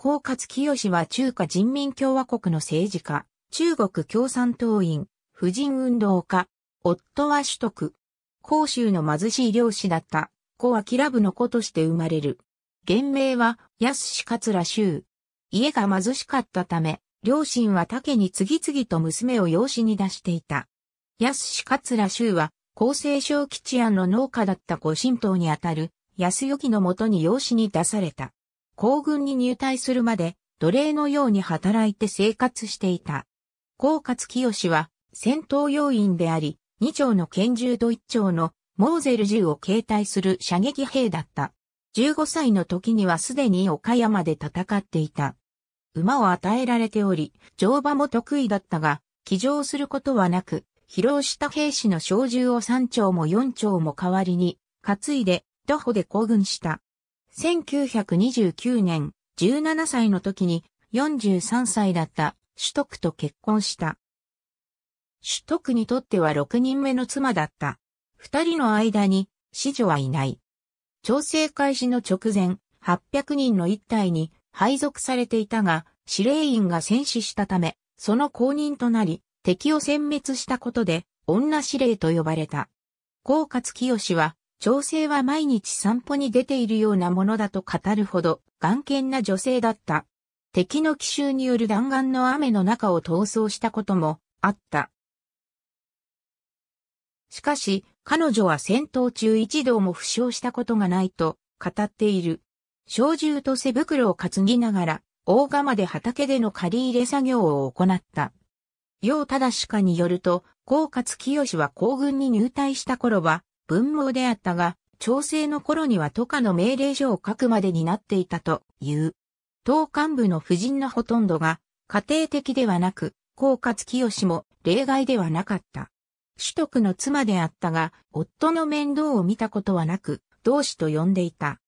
高勝清は中華人民共和国の政治家、中国共産党員、婦人運動家、夫は取得。広州の貧しい漁師だった、子はキラブの子として生まれる。原名は、安志桂州。家が貧しかったため、両親は竹に次々と娘を養子に出していた。安志桂州は、厚生省吉安の農家だった御神道にあたる、安幸のもとに養子に出された。皇軍に入隊するまで奴隷のように働いて生活していた。高勝清は戦闘要員であり、2丁の拳銃と1丁のモーゼル銃を携帯する射撃兵だった。15歳の時にはすでに岡山で戦っていた。馬を与えられており、乗馬も得意だったが、騎乗することはなく、疲労した兵士の小銃を3丁も4丁も代わりに、担いで、徒歩で行軍した。1929年、17歳の時に43歳だった主徳と結婚した。主徳にとっては6人目の妻だった。二人の間に子女はいない。調整開始の直前、800人の一体に配属されていたが、司令員が戦死したため、その後任となり、敵を殲滅したことで、女司令と呼ばれた。高勝清は、調整は毎日散歩に出ているようなものだと語るほど、眼見な女性だった。敵の奇襲による弾丸の雨の中を逃走したこともあった。しかし、彼女は戦闘中一度も負傷したことがないと語っている。小銃と背袋を担ぎながら、大釜で畑での借り入れ作業を行った。楊忠かによると、高勝清は行軍に入隊した頃は、文盲であったが、調整の頃には都下の命令書を書くまでになっていたという。党幹部の夫人のほとんどが、家庭的ではなく、高勝清も例外ではなかった。主徳の妻であったが、夫の面倒を見たことはなく、同志と呼んでいた。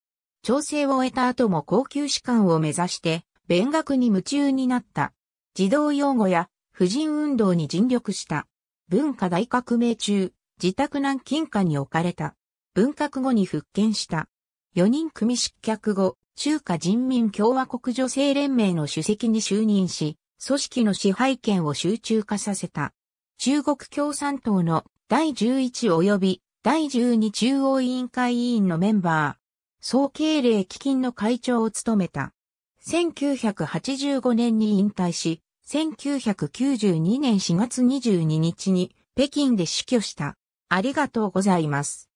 調整を終えた後も高級士官を目指して、勉学に夢中になった。児童養護や婦人運動に尽力した。文化大革命中、自宅南京下に置かれた。文革後に復権した。四人組失脚後、中華人民共和国女性連盟の主席に就任し、組織の支配権を集中化させた。中国共産党の第11及び第12中央委員会委員のメンバー、総経令基金の会長を務めた。1985年に引退し、1992年4月22日に北京で死去した。ありがとうございます。